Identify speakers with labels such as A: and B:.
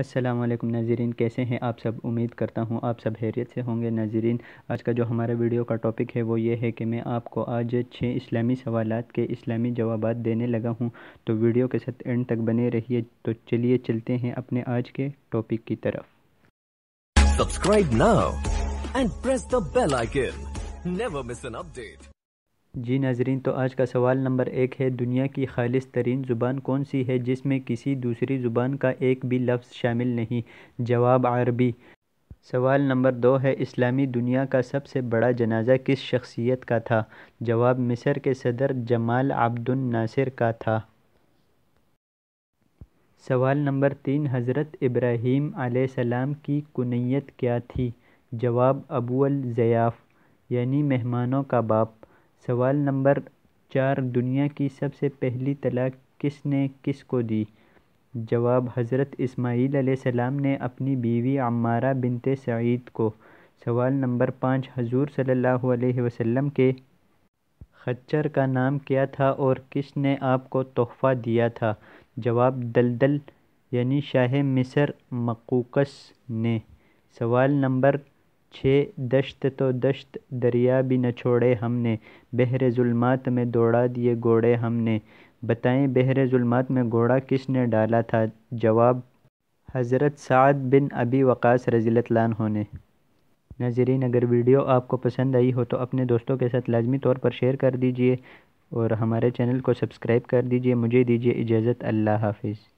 A: अस्सलाम वालेकुम नाजरीन कैसे हैं आप सब उम्मीद करता हूं आप सब हैरियत से होंगे नाजरीन आज का जो हमारा वीडियो का टॉपिक है वो ये है कि मैं आपको आज छः इस्लामी सवाल के इस्लामी जवाब देने लगा हूं तो वीडियो के साथ एंड तक बने रहिए तो चलिए चलते हैं अपने आज के टॉपिक की तरफ subscribe now
B: and press the bell icon never miss an update
A: जी नाजरीन तो आज का सवाल नंबर एक है दुनिया की खालिस तरीन ज़ुबान कौन सी है जिसमें किसी दूसरी ज़ुबान का एक भी लफ्ज़ शामिल नहीं जवाब अरबी सवाल नंबर दो है इस्लामी दुनिया का सबसे बड़ा जनाजा किस शख्सियत का था जवाब मिस्र के सदर जमाल अब्दुल नासिर का था सवाल नंबर तीन हज़रत इब्राहीम आसमाम की कुनीत क्या थी जवाब अबूल ज़याफ़ यानी मेहमानों का बाप सवाल नंबर चार दुनिया की सबसे पहली तलाक किसने किस को दी जवाब हज़रत इस्माईल सलाम ने अपनी बीवी अम्मारा बिनते सईद को सवाल नंबर पाँच हजूर सल्लल्लाहु अलैहि वसल्लम के खच्चर का नाम क्या था और किसने आपको तोहफ़ा दिया था जवाब दलदल यानी शाह मिसर मकूकस ने सवाल नंबर छः दश्त तो दश्त दरिया भी न छोड़े हमने बहर ज़ुलमात में दौड़ा दिए घोड़े हमने बताएं बहर ज़ुलमात में घोड़ा किसने डाला था जवाब हज़रत साद बिन अबी वक़ास रजीलत लान होने नाजरीन अगर वीडियो आपको पसंद आई हो तो अपने दोस्तों के साथ लाजमी तौर पर शेयर कर दीजिए और हमारे चैनल को सब्सक्राइब कर दीजिए मुझे दीजिए इजाज़त अल्लाह हाफिज़